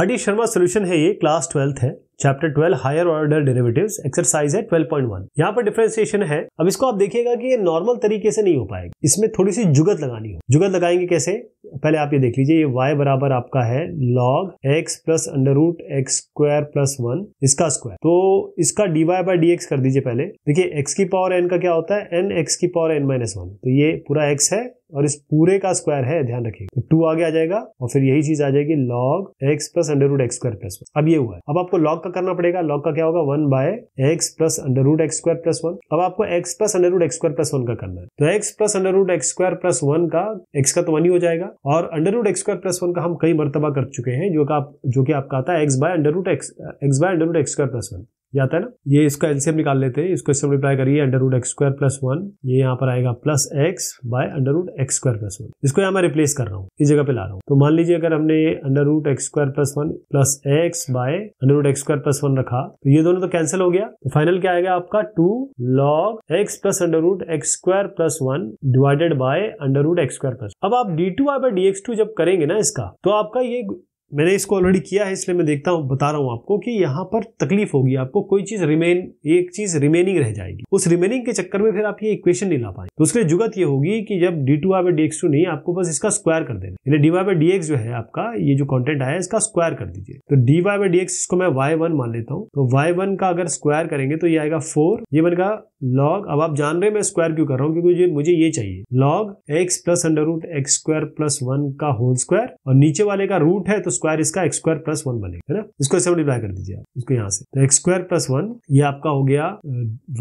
R D Sharma solution है ये class twelfth है chapter 12 higher order derivatives exercise है 12.1 यहाँ पर डिफ्रेंसिएशन है अब इसको आप देखिएगा कि ये नॉर्मल तरीके से नहीं हो पाएगा इसमें थोड़ी सी जुगत लगानी हो जुगत लगाएंगे कैसे पहले आप ये देख लीजिए ये y बराबर आपका है log x plus under root X square plus one इसका स्क्वायर तो इसका dy बाई डी कर दीजिए पहले देखिए x की पावर n का क्या होता है n x की पावर n माइनस वन तो ये पूरा x है और इस पूरे का स्क्वायर है ध्यान रखिए तो टू आगे आ जाएगा और फिर यही चीज आ जाएगी log X plus under root X square plus अब ये हुआ है अब आपको लॉग का करना पड़ेगा लॉग का क्या होगा one by X plus under root X square plus one अब आपको X plus under root X square plus one का करना है तो X plus under root X square plus one का एक्स का तो वन ही हो जाएगा और under root X square plus one का हम कई मरतबा कर चुके हैं जो का जो कि आपका आता है X by under root X X by under root X square plus one जाता है ना ये इसका एलसीएम निकाल लेते हैं इसको इससे मल्टीप्लाई करिए under root X square plus one ये यहाँ पर आएगा plus X by under root X square plus one इसको यहाँ मैं रिप्लेस कर रहा हूँ इस जगह पे ला रहा हूँ तो मान लीजिए अगर हमने under root X square plus one plus X by under root X square plus one रखा तो ये दोनों तो कैंसिल हो गया तो फाइनल क्या आएगा आपका two log X plus under root X square plus one divided by under root X square plus अब आप D two I by D x two जब करेंगे ना इसका तो आपका ये मैंने इसको ऑलरेडी किया है इसलिए मैं देखता हूँ बता रहा हूँ आपको कि यहाँ पर तकलीफ होगी आपको कोई चीज रिमेन एक चीज रिमेनिंग रह जाएगी उस रिमेनिंग के चक्कर में फिर आप ये इक्वेशन नहीं ला पाएंगे तो उसके लिए जुगत ये होगी कि जब D two R D x two नहीं आपको बस इसका स्क्वायर कर देना यानी D Y by D X जो है आपका ये जो कॉन्टेंट आया इसका स्क्वायर कर दीजिए तो डी वाई बाई डी इसको मैं वाई वन मान लेता हूँ तो वाई वन का अगर स्क्वायर करेंगे तो ये आएगा फोर ये बनेगा लॉग अब आप जान रहे हैं मैं स्क्वायर क्यों कर रहा हूँ क्योंकि मुझे ये चाहिए log X plus under root X square plus one का होल स्क्वायर और नीचे वाले का रूट है तो स्क्वायर इसका एक्स स्क्वायर प्लस वन बनेगा है ना इसको सिंप्लीफाई कर दीजिए आप इसको यहाँ से तो एक्स स्क्वायर प्लस वन ये आपका हो गया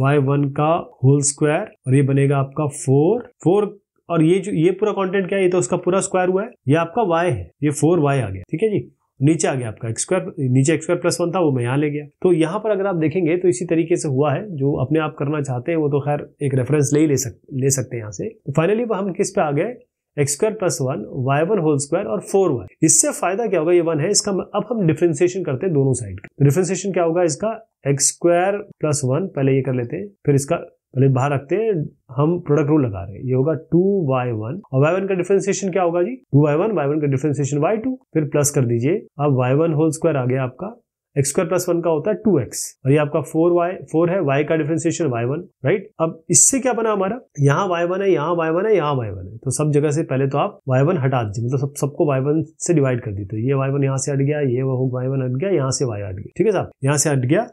वाई वन का होल स्क्वायर और ये बनेगा आपका फोर फोर और ये जो ये पूरा कॉन्टेंट क्या है ये तो उसका पूरा स्क्वायर हुआ है ये आपका वाई है ये फोर वाई आ गया ठीक है जी नीचे आ गया आपका एक्स स्क्वायर नीचे एक्स स्क्वायर प्लस वन था वो मैं यहाँ ले गया तो यहाँ पर अगर आप देखेंगे तो इसी तरीके से हुआ है जो अपने आप करना चाहते हैं वो तो खैर एक रेफरेंस ले ही ले, सकते ले सकते हैं यहाँ से तो फाइनली वो हम किस पे आ गए X square plus one Y one whole square और फोर वाई इससे फायदा क्या होगा ये वन है इसका अब हम डिफ्रेंसिएशन करते हैं दोनों साइड का डिफ्रेंसिएशन क्या होगा इसका एक्स स्क्वायर प्लस वन पहले ये कर लेते हैं फिर इसका पहले बाहर रखते हैं हम प्रोडक्ट रूल लगा रहे हैं ये होगा टू वाई वन और वाई वन का डिफ्रेंसिएशन क्या होगा जी two Y one Y one का डिफ्रेंसिएशन वाई टू फिर प्लस कर दीजिए अब वाई वन होल स्क्वायर आ गया आपका एक्स स्क्वायर प्लस वन का होता है टू एक्स और ये आपका फोर वाई फोर है वाई का डिफ्रेंसिएशन वाई वन राइट अब इससे क्या बना हमारा यहाँ वाई वन है यहाँ वाई वन है यहाँ वाई वन है तो सब जगह से पहले तो आप वाई वन हटा दीजिए मतलब सब सबको वाई वन से डिवाइड कर दी तो ये वाई वन यहाँ से हट गया ये वो वाई वन हट गया यहाँ से वाई हट गया ठीक है साहब यहाँ से हट गया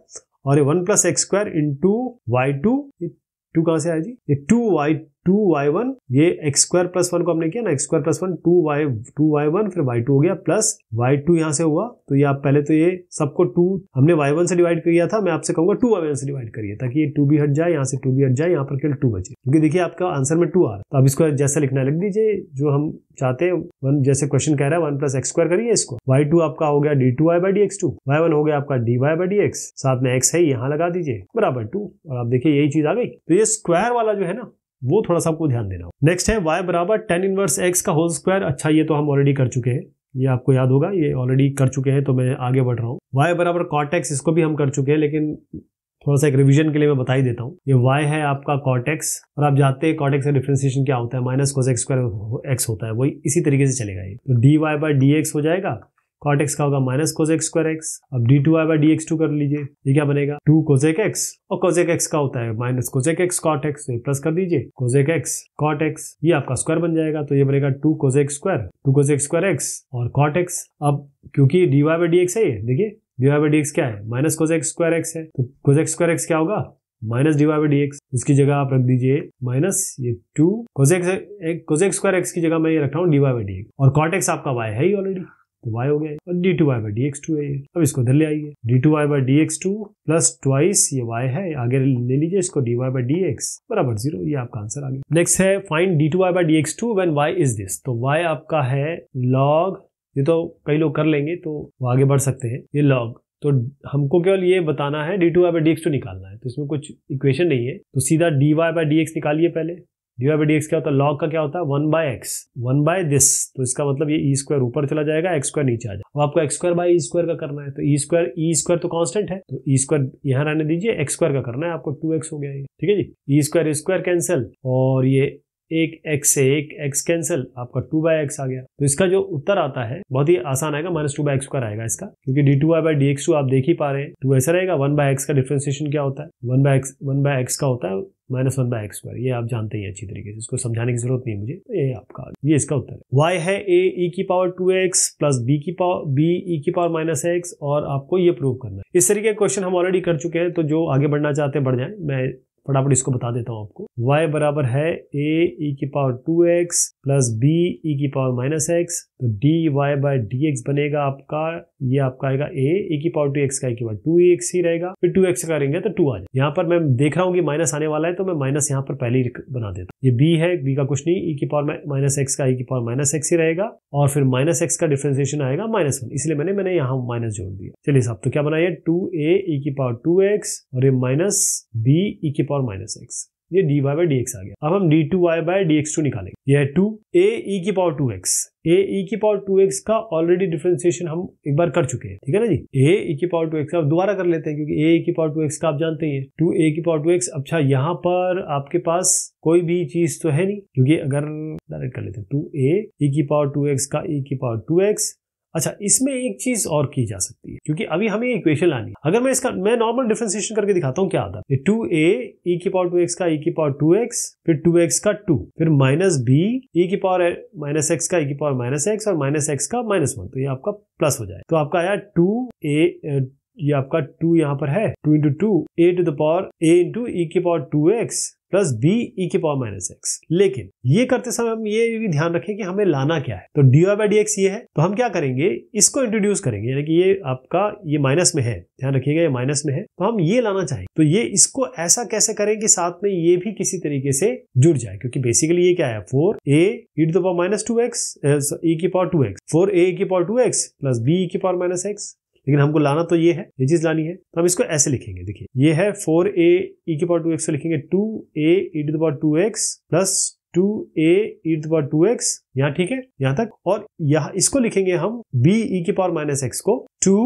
और ये one plus X square into Y two two कहाँ से आया जी ये two Y two Y one ये एक्स स्क्वायर प्लस वन को हमने किया ना X square plus one two Y two Y one फिर वाई टू हो गया प्लस वाई टू यहाँ से हुआ तो ये आप पहले तो ये सबको टू हमने वाई वन से डिवाइड किया था मैं आपसे कहूंगा टू वाई वन से डिवाइड करिए ताकि ये टू भी हट जाए यहाँ से टू भी हट जाए यहाँ पर केवल टू बचे क्योंकि देखिए आपका आंसर में टू आ रहा तो अब इसको जैसा लिखना लिख दीजिए जो हम चाहते हैं वन जैसे क्वेश्चन कह रहा है वन प्लस एक्स स्क्वायर करिए इसको वाई टू आपका हो गया D two Y by D x two Y one हो गया आपका D Y by D X साथ में एक्स है यहाँ लगा दीजिए बराबर टू और आप देखिए यही चीज आ गई तो ये स्क्वायर वाला जो है ना वो थोड़ा सा आपको ध्यान देना हो नेक्स्ट है वाई बराबर टेन इनवर्स एक्स का होल स्क्वायर अच्छा ये तो हम ऑलरेडी कर चुके हैं ये आपको याद होगा ये ऑलरेडी कर चुके हैं तो मैं आगे बढ़ रहा हूँ वाई बराबर कॉटेक्स इसको भी हम कर चुके हैं लेकिन थोड़ा सा एक रिविजन के लिए मैं बताई देता हूँ ये वाई है आपका कॉटेक्स और आप जाते हैं कॉटेक्स का डिफ्रेंसिएशन क्या होता है minus cos X square X होता है वही इसी तरीके से चलेगा ये तो D Y by D X हो जाएगा कॉट एक्स का होगा माइनस कोजेक स्क्वायर एक्स अब D two I by D x two कर लीजिए ये क्या बनेगा टू कोजेक एक्स और कोजेक एक्स का होता है minus cosec X cot X plus कर दीजिए कोजेक एक्स कॉट एक्स ये आपका स्क्वायर बन जाएगा तो ये बनेगा two cosec square two cosec square X और कॉट एक्स अब क्योंकि D Y by D X है ये देखिए D Y by D x क्या है माइनस कोजेक स्क्वायर एक्स है तो कोजेक स्क्वायर एक्स क्या होगा minus D Y by D X इसकी जगह आप रख दीजिए माइनस ये two cosec cosec square X की जगह मैं ये रख रहा हूँ डी वाई डी एक्स और कॉट एक्स आपका वाई है ही ऑलरेडी तो वाई हो गया और D two Y by D x two है अब इसको इधर ले आइए D two Y by D x two plus twice ये वाई है आगे ले लीजिए इसको D Y by D X बराबर जीरो ये आपका आंसर आ गया नेक्स्ट है find D two Y by D x two when Y is this तो वाई आपका है लॉग ये तो कई लोग कर लेंगे तो वो आगे बढ़ सकते हैं ये लॉग तो हमको केवल ये बताना है D two Y by D x two निकालना है तो इसमें कुछ इक्वेशन नहीं है तो सीधा D Y by D X निकालिए पहले D Y by D x क्या होता है लॉग का क्या होता है one by X one by this तो इसका मतलब ये ई e स्क्वायर ऊपर चला जाएगा एक्स स्क्वायर नीचे आ जाएगा अब आपको X square by E square का करना है तो ई स्क्वायर ई स्क्वायर तो कांस्टेंट है तो ई e स्क्वायर यहाँ रहने दीजिए एक्स स्क्वायर का करना है आपको टू एक्स हो गया ये ठीक है जी ई स्क्वायर स्क्वायर कैंसिल और ये एक एक्स से एक एक्स कैंसिल आपका टू बाय एक्स आ गया तो इसका जो उत्तर आता है बहुत ही आसान आएगा minus two by X square आएगा इसका क्योंकि D two Y by D x two आप देख ही पा रहे हैं टू तो ऐसा रहेगा वन बाय एक्स का डिफ्रेंसिएशन क्या होता है one by X one by X का होता है minus one by X square ये आप जानते ही अच्छी तरीके से इसको समझाने की जरूरत नहीं है मुझे तो ये आपका ये इसका उत्तर है वाई है ए ई e की power two x plus B की पावर बी ई की पावर माइनस एक्स और आपको ये प्रूव करना है इस तरीके क्वेश्चन हम ऑलरेडी कर चुके हैं तो जो आगे बढ़ना चाहते हैं बढ़ जाए मैं फटाफट इसको बता देता हूँ आपको वाई बराबर है ए ई e की power two x plus B E की पावर माइनस एक्स तो D Y by D X बनेगा आपका ये आपका आएगा ए ए की पावर टू एक्स का एक टू एक्स ही रहेगा फिर टू एक्स करेंगे तो टू आ जाए यहाँ पर मैं देख रहा हूँ कि माइनस आने वाला है तो मैं माइनस यहाँ पर पहले ही बना देता हूँ ये बी है बी का कुछ नहीं ई e की पावर माइनस एक्स का ई e की पावर माइनस एक्स ही रहेगा और फिर माइनस एक्स का डिफ्रेंसिएशन आएगा माइनस वन इसलिए मैंने मैंने यहाँ माइनस जोड़ दिया चलिए साहब तो क्या बनाइए टू ए e की पावर टू एक्स और ये माइनस बी ई की पावर माइनस एक्स ये D Y by D X आ गया अब हम D two Y by D x two निकालेंगे यह टू ए ई की power two X A E की पावर टू एक्स का ऑलरेडी डिफ्रेंसिएशन हम एक बार कर चुके हैं ठीक है ना जी ए ई e की पावर टू एक्स अब दोबारा कर लेते हैं क्योंकि ए ई e की पावर टू एक्स का आप जानते ही टू ए e की पावर टू एक्स अच्छा यहाँ पर आपके पास कोई भी चीज तो है नहीं क्योंकि अगर डायरेक्ट कर लेते हैं टू ए ई की पावर टू एक्स का ई की पावर टू एक्स अच्छा इसमें एक चीज और की जा सकती है क्योंकि अभी हमें इक्वेशन लानी है अगर मैं इसका मैं नॉर्मल डिफ्रेंसिएशन करके दिखाता हूँ क्या आता है टू ए ई की पावर टू एक्स का ई e की पावर टू एक्स फिर टू एक्स का टू फिर माइनस बी ई की पावर माइनस एक्स का ई e की पावर माइनस एक्स और माइनस एक्स का माइनस वन तो ये आपका प्लस हो जाए तो आपका आया टू ए ये आपका टू यहाँ पर है two into two A two the power A into E की power two x plus B E e के पावर माइनस एक्स लेकिन ये करते समय हम ये भी ध्यान रखें कि हमें लाना क्या है तो D Y by D X ये है तो हम क्या करेंगे इसको इंट्रोड्यूस करेंगे यानी कि ये आपका ये माइनस में है ध्यान रखिएगा ये माइनस में है तो हम ये लाना चाहेंगे तो ये इसको ऐसा कैसे करें कि साथ में ये भी किसी तरीके से जुड़ जाए क्योंकि बेसिकली ये क्या है four A E to power minus two X E की power two X four A की power two x plus B की पावर माइनस एक्स लेकिन हमको लाना तो ये है ये चीज लानी है तो हम इसको ऐसे लिखेंगे देखिए ये है फोर ए e के पावर टू एक्स को लिखेंगे two A to power two x plus two A to power two x यहाँ ठीक है यहाँ तक और यहाँ इसको लिखेंगे हम बी ई के पावर माइनस एक्स को two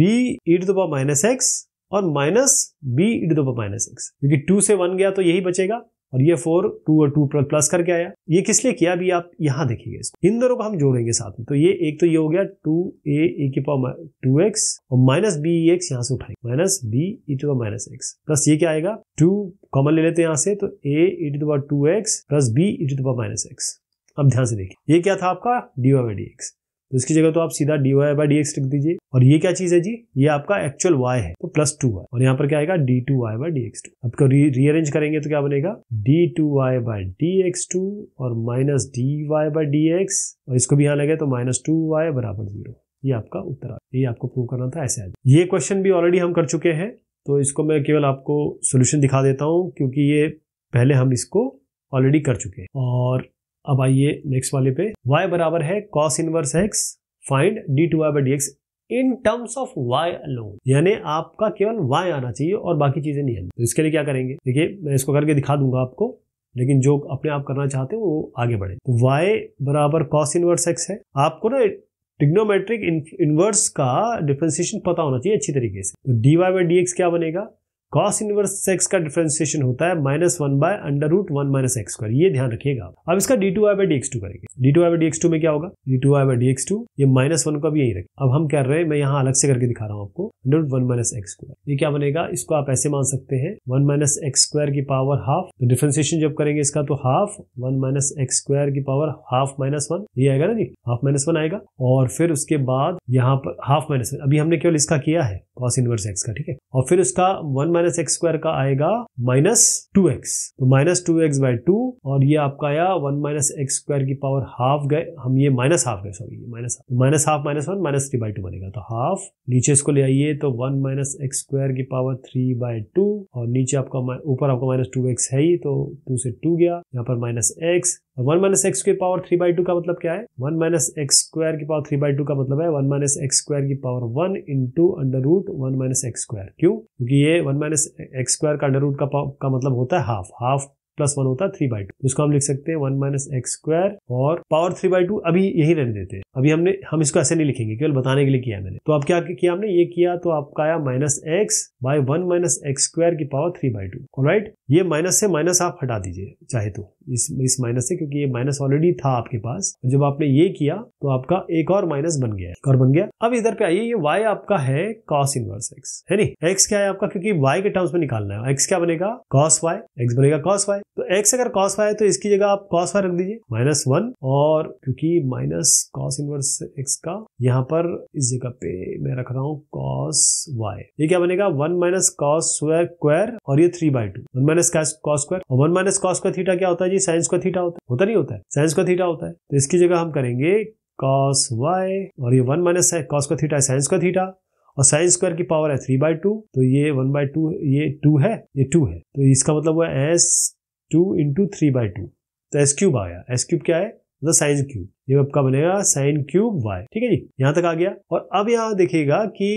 b e to minus x और minus B e to minus x क्योंकि टू से वन गया तो यही बचेगा और ये फोर टू और टू प्लस करके आया ये किस लिए किया अभी आप यहाँ देखिए इसको इन दोनों को हम जोड़ेंगे साथ में तो ये एक तो ये हो गया टू ए ए की पावर टू एक्स और माइनस बी एक्स यहाँ से उठाएंगे minus B e to minus x plus ये क्या आएगा टू कॉमन ले लेते हैं यहाँ से तो a E to two x plus B e to minus x अब ध्यान से देखिए ये क्या था आपका डी वाई डी एक्स तो इसकी जगह तो आप सीधा D Y by D x लिख दीजिए और ये क्या चीज है जी ये आपका एक्चुअल वाई है तो प्लस टू वाई और यहाँ पर क्या आएगा d two Y by D x two आपको रीअरेंज करेंगे तो क्या बनेगा d two Y by D x two और minus D Y by D x और इसको भी यहाँ लगे तो माइनस टू वाई बराबर जीरो ये आपका उत्तर आ ये आपको प्रूव करना था ऐसे आज ये क्वेश्चन भी ऑलरेडी हम कर चुके हैं तो इसको मैं केवल आपको सोल्यूशन दिखा देता हूँ क्योंकि ये पहले हम इसको ऑलरेडी कर चुके हैं और अब आइए नेक्स्ट वाले पे y बराबर है cos inverse x find D two Y by D x in terms of y alone यानी आपका केवल y आना चाहिए और बाकी चीजें नहीं आनी तो इसके लिए क्या करेंगे देखिए मैं इसको करके दिखा दूंगा आपको लेकिन जो अपने आप करना चाहते हो वो आगे बढ़े तो y बराबर cos इनवर्स x है आपको ना टिग्नोमेट्रिक इनवर्स का डिफ्रेंसिएशन पता होना चाहिए अच्छी तरीके से तो D Y by D x क्या बनेगा कॉस इनवर्स एक्स का डिफ्रेंसिएशन होता है minus one by under root one minus x square ये ध्यान रखिएगा अब इसका d two I by D x two करेंगे d two I by D x two में क्या होगा d two I by D x two ये माइनस वन का भी यही रखें अब हम कर रहे हैं मैं यहाँ अलग से करके दिखा रहा हूँ आपको under root one minus x square ये क्या बनेगा इसको आप ऐसे मान सकते हैं वन माइनस एक्स स्क्वायर की पावर हाफ तो डिफ्रेंसिएशन जब करेंगे इसका तो half one minus x square की पावर हाफ माइनस वन ये आएगा ना जी हाफ माइनस वन आएगा और फिर उसके बाद यहाँ पर हाफ माइनस अभी हमने केवल इसका किया है कॉस इनवर्स एक्स का ठीक है और फिर उसका वन माइनस एक्स स्क्वायर का आएगा माइनस टू एक्स तो minus two x by two और ये आपका आया वन माइनस एक्स स्क्वायर की पावर हाफ गए हम ये माइनस हाफ गए sorry minus minus half minus one minus three by two बनेगा तो हाफ नीचे इसको ले आइए तो वन माइनस एक्स स्क्वायर की पावर थ्री बाय टू और नीचे आपका ऊपर आपका माइनस टू एक्स है ही तो टू से टू गया यहाँ पर माइनस एक्स और वन माइनस एक्स की पावर थ्री बाई टू का मतलब क्या है वन माइनस एक्स स्क्वायर की पावर थ्री बाई टू का मतलब है वन माइनस एक्स स्क्वायर की power one into under root one minus x square क्यों क्योंकि ये वन माइनस एक्स स्क्वायर का अंडर रूट का, का मतलब होता है हाफ हाफ प्लस वन होता है थ्री बाई टू इसको हम लिख सकते हैं वन माइनस एक्स स्क्वायर और पावर थ्री बाई टू अभी यही रहने देते हैं अभी हमने हम इसको ऐसे नहीं लिखेंगे केवल बताने के लिए किया मैंने तो अब क्या किया हमने ये किया तो आपका आया minus x by one minus x square की power three by two right ये माइनस से माइनस आप हटा दीजिए चाहे तो इस इस माइनस से क्योंकि ये माइनस ऑलरेडी था आपके पास जब आपने ये किया तो आपका एक और माइनस बन गया और बन गया अब इधर पे आइए ये वाई आपका है कॉस इनवर्स एक्स है नी एक्स क्या है आपका क्योंकि वाई के टर्म्स में निकालना है एक्स क्या बनेगा कॉस वाई एक्स बनेगा कॉस वाई है तो एक्स अगर कॉस फाइव है तो इसकी जगह आप कॉस फाइव रख दीजिए माइनस वन और क्योंकि माइनस कॉस इनवर्स एक्स का यहाँ पर इस जगह पे मैं रख रहा हूँ कॉस वाई ये क्या बनेगा one minus cos square square और ये three by two one minus cos square और वन माइनस कॉस का थीटा क्या होता है जी साइंस का थीटा होता है होता नहीं होता है साइंस का थीटा होता है तो इसकी जगह हम करेंगे कॉस वाई और ये वन माइनस कॉस का थीटा है साइंस का थीटा और साइन स्क्वायर की पावर है थ्री बाई टू तो ये वन बाई टू ये टू है ये टू है तो इसका मतलब हुआ s two into three by two तो एस क्यूब आ गया एस क्यूब क्या है मतलब साइन क्यूब ये आपका बनेगा साइन क्यूब वाई ठीक है जी यहाँ तक आ गया और अब यहाँ देखिएगा कि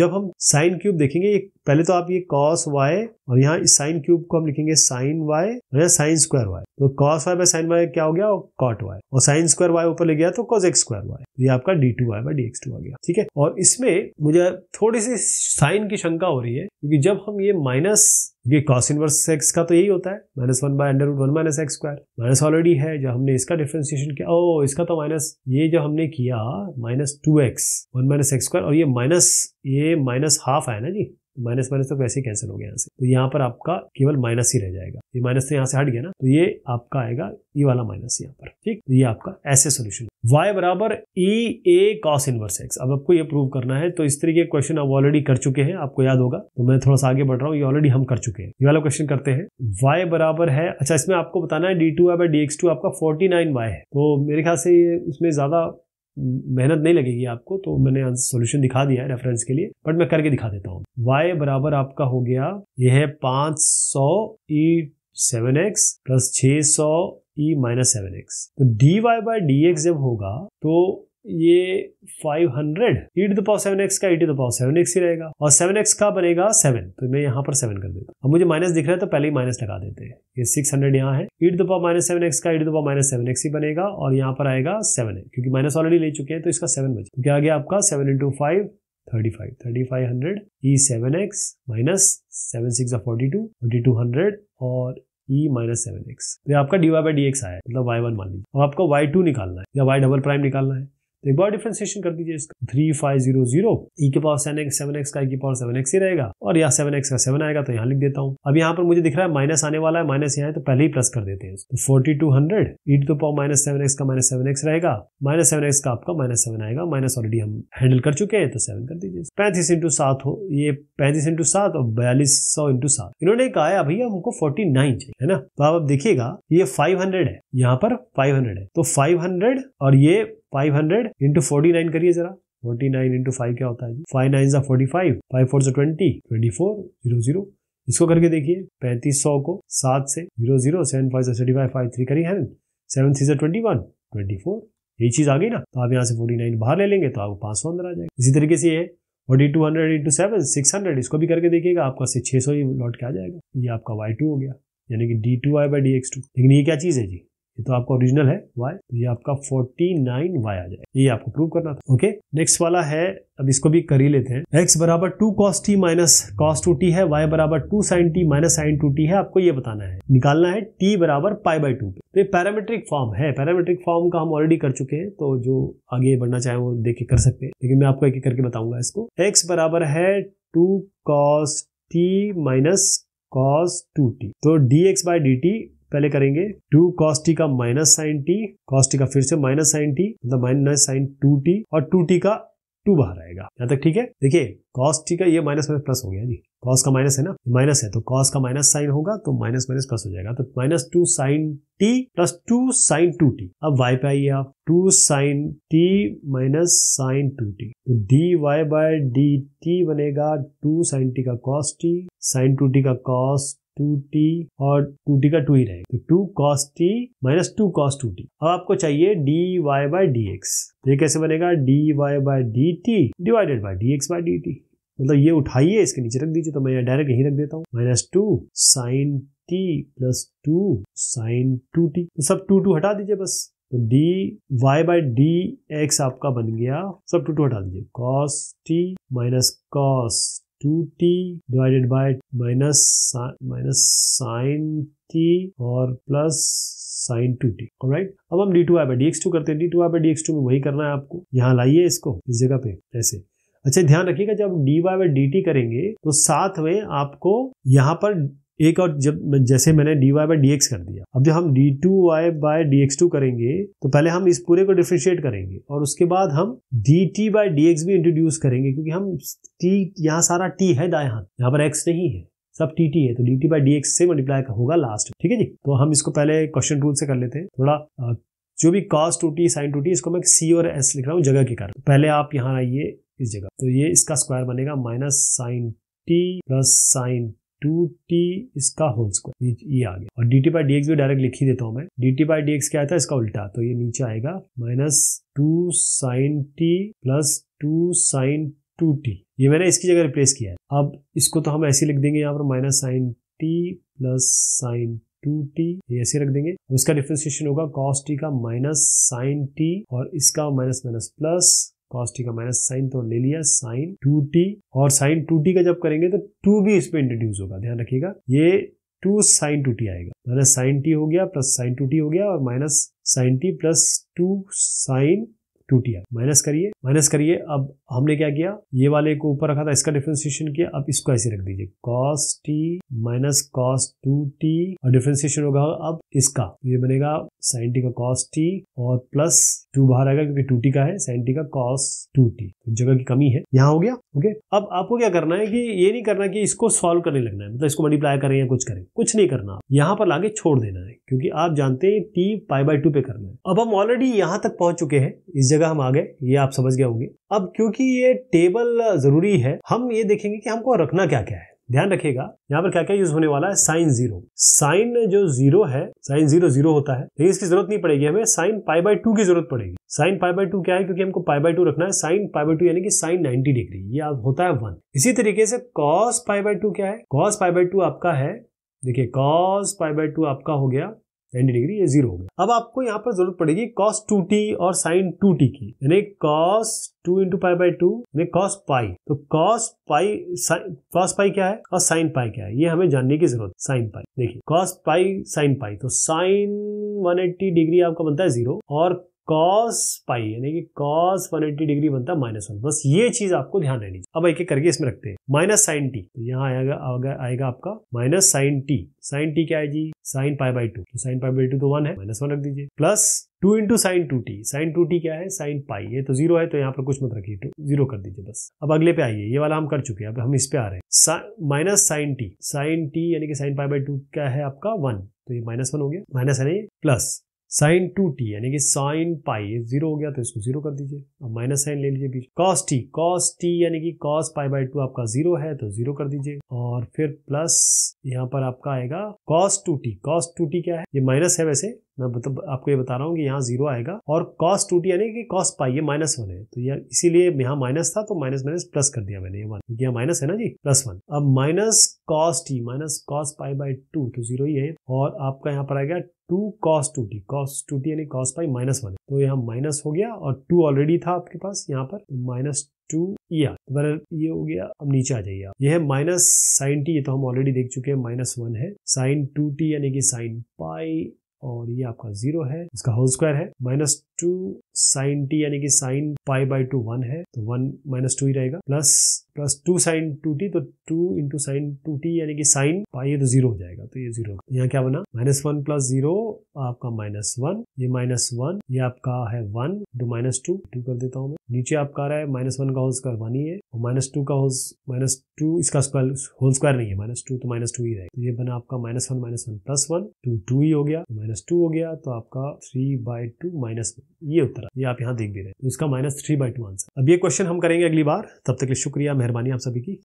जब हम साइन क्यूब देखेंगे ये पहले तो आप ये कॉस वाई और यहाँ साइन क्यूब को हम लिखेंगे साइन वाई और यहाँ साइन स्क्वायर वाई तो cos y by sine y क्या हो गया और कॉट वाई और साइन स्क्वायर वाई ऊपर ले गया तो कॉस एक्स स्क्वायर वाई ये आपका d two y by D x two आ गया ठीक है और इसमें मुझे थोड़ी सी साइन की शंका हो रही है क्योंकि जब हम ये माइनस क्योंकि कॉस इनवर्स एक्स का तो यही होता है minus one by under root one minus x square minus already है जो हमने इसका डिफ्रेंसिएशन किया ओ इसका तो माइनस ये जो हमने किया minus two x one minus x square और ये माइनस ये माइनस हाफ आया ना जी माइनस माइनस तो वैसे ही कैंसिल हो गया यहाँ से तो यहाँ पर आपका केवल माइनस ही रह जाएगा ये माइनस तो यहाँ से हट गया ना तो ये आपका आएगा ये वाला माइनस यहाँ पर ठीक तो ये आपका ऐसे सोल्यूशन y बराबर e a cos inverse x अब आपको ये प्रूव करना है तो इस तरीके के क्वेश्चन आप ऑलरेडी कर चुके हैं आपको याद होगा तो मैं थोड़ा सा आगे बढ़ रहा हूँ ये ऑलरेडी हम कर चुके हैं ये वाला क्वेश्चन करते हैं y बराबर है अच्छा इसमें आपको बताना है D two by D x two आपका फोर्टी नाइन वाई है तो मेरे ख्याल से इसमें ज्यादा मेहनत नहीं लगेगी आपको तो मैंने सोल्यूशन दिखा दिया है रेफरेंस के लिए बट मैं करके दिखा देता हूँ वाई बराबर आपका हो गया यह है पांच सौ ई सेवन एक्स प्लस छ सौ ई माइनस सेवन एक्स तो D Y by D x जब होगा तो ये 500 hundred e to the power seven x का e to the power seven x ही रहेगा और सेवन एक्स का बनेगा सेवन तो मैं यहाँ पर सेवन कर देता हूँ अब मुझे माइनस दिख रहा है तो पहले ही माइनस लगा देते हैं ये सिक्स हंड्रेड यहाँ है e to the power minus seven x का e to the power minus seven x ही बनेगा और यहाँ पर आएगा सेवन क्योंकि माइनस ऑलरेडी ले चुके हैं तो इसका सेवन बचे क्या आ गया आपका seven into five thirty five thirty five hundred e seven x minus seven six forty two forty two hundred और ई माइनस सेवन एक्स तो आपका D Y by D x आया मतलब वाई वन मान लीजिए अब आपको वाई टू निकालना है या वाई डबल प्राइम निकालना है तो एक बार डिफ्रेंसिएशन कर दीजिए इसका three five zero zero e के power seven x seven x का ई e के पावर सेवन एक्स ही रहेगा और यहाँ सेवन एक्स का सेवन आएगा तो यहाँ लिख देता हूँ अब यहाँ पर मुझे दिख रहा है माइनस आने वाला है माइनस यहाँ है तो पहले ही प्लस कर देते हैं तो forty two hundred e to power minus seven x का माइनस सेवन एक्स रहेगा माइनस सेवन एक्स का आपका माइनस सेवन आएगा माइनस ऑलरेडी हम हैंडल कर चुके हैं तो सेवन कर दीजिए पैंतीस इंटू सात हो ये पैंतीस इंटू सात और बयालीस सौ इंटू सात इन्होंने कहा है भैया हमको फोर्टी नाइन चाहिए है ना तो आप देखिएगा ये फाइव हंड्रेड है यहाँ पर फाइव हंड्रेड है तो फाइव हंड्रेड और ये five hundred into forty nine करिए जरा फोर्टी नाइन इंटू फाइव क्या होता है five nine forty five five four सा twenty twenty four zero zero इसको करके देखिए पैंतीस सौ को सात से zero zero seven five thirty five five three करिए हंड्रेड सेवन थ्री से ट्वेंटी वन ट्वेंटी फोर ये चीज़ आ गई ना तो आप यहाँ से फोर्टी नाइन बाहर ले लेंगे तो आपको पांच सौ अंदर आ जाएगा इसी तरीके से ये forty two hundred into seven six hundred इसको भी करके देखिएगा आपका छह सौ ही लौट के आ जाएगा ये आपका वाई टू हो गया यानी कि d two I by D x two लेकिन ये क्या चीज़ है जी ये तो आपका ओरिजिनल है वाई तो ये आपका फोर्टी नाइन वाई आ जाए ये आपको प्रूव करना था ओके नेक्स्ट वाला है अब इसको भी कर ही लेते हैं x बराबर two cos t minus cos two t है y बराबर two sine t minus sine two t है आपको ये बताना है निकालना है t बराबर पाई बाई टू तो ये पैरामेट्रिक फॉर्म है पैरामेट्रिक फॉर्म का हम ऑलरेडी कर चुके हैं तो जो आगे बढ़ना चाहे वो देख के कर सकते हैं लेकिन मैं आपको एक एक करके बताऊंगा इसको एक्स बराबर है two cos t minus cos two t तो d x by d t पहले करेंगे टू कॉस्टी का माइनस साइन टी कॉस्टी का फिर से माइनस साइन टी मतलब माइनस साइन टू टी और टू टी का टू बाहर आएगा यहां तक ठीक है देखिए कॉस टी का ये माइनस माइनस प्लस हो गया जी कॉस का माइनस है ना माइनस है तो कॉस का माइनस साइन होगा तो माइनस माइनस प्लस हो जाएगा तो minus two sine t plus two sine two t अब वाई पे आइए आप two sine t minus sine two t तो D Y by d t बनेगा टू साइन टी का cos t sine two t का कॉस टू टी और two t का टू ही रहेगा तो two cos t minus two cos two t अब आपको चाहिए d Y by D x तो ये कैसे बनेगा d Y by d t divided by D x by d t मतलब ये उठाइए इसके नीचे रख दीजिए तो मैं यहाँ डायरेक्ट यहीं रख देता हूँ minus two sine t plus two sine two t तो सब टू टू हटा दीजिए बस तो D Y by D x आपका बन गया सब टू टू हटा दीजिए cos t minus cos two t divided by minus minus sine t और प्लस साइन टू टी और राइट अब हम D two I by D x two करते हैं d two I by D x two में वही करना है आपको यहाँ लाइए इसको इस जगह पे ऐसे अच्छा ध्यान रखिएगा जब d Y by d t करेंगे तो साथ में आपको यहाँ पर एक और जब जैसे मैंने d Y by D x कर दिया अब जब हम D two Y by D x two करेंगे तो पहले हम इस पूरे को डिफ्रेंशिएट करेंगे और उसके बाद हम d t by D x भी इंट्रोड्यूस करेंगे क्योंकि हम टी यहाँ सारा टी है दाएं हाथ यहाँ पर एक्स नहीं है सब टी टी है तो d t by D x से मल्टीप्लाई होगा लास्ट ठीक है जी तो हम इसको पहले क्वेश्चन रूल से कर लेते हैं थोड़ा जो भी कॉस टूटी साइन टूटी इसको मैं सी और एस लिख रहा हूँ जगह के कारण पहले आप यहाँ आइए इस जगह तो ये इसका स्क्वायर बनेगा minus sine t plus sine two t इसका होल स्क्वायर ये आ गया और डीटी बाई डी एक्स भी डायरेक्ट लिख ही देता हूं मैं डीटी बाई डी एक्स क्या था इसका उल्टा तो ये नीचे आएगा minus two sine t plus two sine two t ये मैंने इसकी जगह रिप्लेस किया है अब इसको तो हम ऐसे लिख देंगे यहाँ पर minus sine t plus sine two t ऐसे रख देंगे इसका डिफ्रेंसिएशन होगा कॉस टी का माइनस साइन टी और इसका minus minus plus cos t का माइनस साइन तो ले लिया साइन टू टी और साइन टू टी का जब करेंगे तो टू भी इसमें इंट्रोड्यूस होगा ध्यान रखिएगा ये टू साइन टू टी आएगा माइनस साइन टी हो गया प्लस साइन टू टी हो गया और minus sine t plus two sine two t आर माइनस करिए माइनस करिए अब हमने क्या किया ये वाले को ऊपर रखा था इसका डिफ्रेंसिएशन किया अब इसको ऐसे रख दीजिए cos t minus cos two t और डिफ्रेंसिएशन होगा अब इसका तो ये बनेगा साइन टी का कॉस टी और प्लस टू बाहर आएगा क्योंकि टू टी का है साइन टी का कॉस टू टी जगह की कमी है यहाँ हो गया ओके अब आपको क्या करना है कि ये नहीं करना कि इसको सॉल्व करने लगना है मतलब इसको मल्टीप्लाई करें या कुछ करें कुछ नहीं करना यहाँ पर लागे छोड़ देना है क्योंकि आप जानते हैं टी पाई बाई टू पे करना है अब हम ऑलरेडी यहाँ तक पहुंच चुके हैं इस जगह हम आ गए ये आप समझ गए होंगे अब क्योंकि ये टेबल जरूरी है हम ये देखेंगे कि हमको रखना क्या क्या है ध्यान रखिएगा यहाँ पर क्या क्या यूज होने वाला है साइन जीरो साइन जो जीरो है साइन जीरो जीरो होता है लेकिन इसकी जरूरत नहीं पड़ेगी हमें साइन पाई बाई टू की जरूरत पड़ेगी साइन पाई बाई टू क्या है क्योंकि हमको पाई बाई टू रखना है साइन पाई बाई टू यानी कि साइन नाइनटी डिग्री ये अब होता है वन इसी तरीके से कॉस पाई बाई टू क्या है कॉस पाई बाई टू आपका है देखिए कॉस पाई बाई टू आपका हो गया 90 डिग्री ये जीरो हो गया अब आपको यहाँ पर जरूरत पड़ेगी कॉस टू टी और साइन टू टी की यानी cos two into pi by two यानी कॉस पाई तो कॉस पाई कॉस पाई क्या है और साइन पाई क्या है ये हमें जानने की जरूरत है साइन पाई देखिए कॉस पाई साइन पाई तो साइन 180 डिग्री आपका बनता है जीरो और कॉस पाई यानी कि कॉस वन एट्टी डिग्री बनता है माइनस वन बस ये चीज आपको ध्यान रहनी चाहिए अब एक एक करके इसमें रखते हैं माइनस साइन टी तो यहाँ आएगा आएगा आएगा आपका minus sine t sine t क्या है जी साइन पाई बाई टू तो साइन पाई बाई टू तो वन है माइनस वन रख दीजिए plus two into sine two t sine two t क्या है साइन पाई ये तो जीरो है तो यहाँ पर कुछ मत रखिए तो जीरो कर दीजिए बस अब अगले पे आइए ये वाला हम कर चुके हैं अब हम इस पे आ रहे हैं minus sine t sine t यानी कि साइन पाई बाई टू क्या है आपका वन तो ये माइनस वन हो गया माइनस है ना ये प्लस साइन टू टी यानी कि साइन पाई जीरो हो गया तो इसको जीरो कर दीजिए अब माइनस साइन ले लीजिए बीच कॉस टी कॉस टी यानी कि कॉस पाई बाई टू आपका जीरो है तो जीरो कर दीजिए और फिर प्लस यहाँ पर आपका आएगा cos two t cos two t क्या है ये माइनस है वैसे मैं मतलब आपको ये बता रहा हूँ कि यहाँ जीरो आएगा और कॉस टू टी यानी कि कॉस पाई ये माइनस वन है तो यार इसीलिए यहाँ माइनस था तो माइनस माइनस प्लस कर दिया मैंने ये वन क्योंकि यहाँ माइनस है ना जी प्लस वन अब minus cos t minus cos pi by two तो जीरो ही है और आपका यहाँ पर आएगा two cos two t cos two t यानी कॉस पाई माइनस वन तो यहाँ माइनस हो गया और टू ऑलरेडी था आपके पास यहाँ पर माइनस टू या तो तो ये हो गया अब नीचे आ जाइए आप यह है माइनस साइन टी ये तो हम ऑलरेडी देख चुके हैं माइनस वन है साइन टू टी यानी कि साइन पाई और ये आपका जीरो है इसका होल स्क्वायर है माइनस टू साइन टी यानी कि sine pi by two one है तो वन माइनस टू ही रहेगा plus plus two sine two t तो two into sine two t यानी कि साइन पाई ये तो जीरो हो जाएगा तो ये जीरो यहाँ क्या बना माइनस वन प्लस जीरो आपका माइनस वन ये माइनस वन ये आपका है one two minus two two कर देता हूँ मैं नीचे आपका आ रहा है माइनस वन का होल स्क्वायर वन ही है और माइनस टू का होल माइनस टू इसका स्क्वायर होल स्क्वायर नहीं है माइनस टू तो माइनस टू ही रहेगा तो ये बना आपका minus one minus one plus one to to ही हो गया तो माइनस टू हो गया तो आपका three by two minus one ये उत्तर ये आप यहाँ देख भी रहे हैं तो इसका minus three by two answer अब ये क्वेश्चन हम करेंगे अगली बार तब तक के शुक्रिया मेहरबानी आप सभी की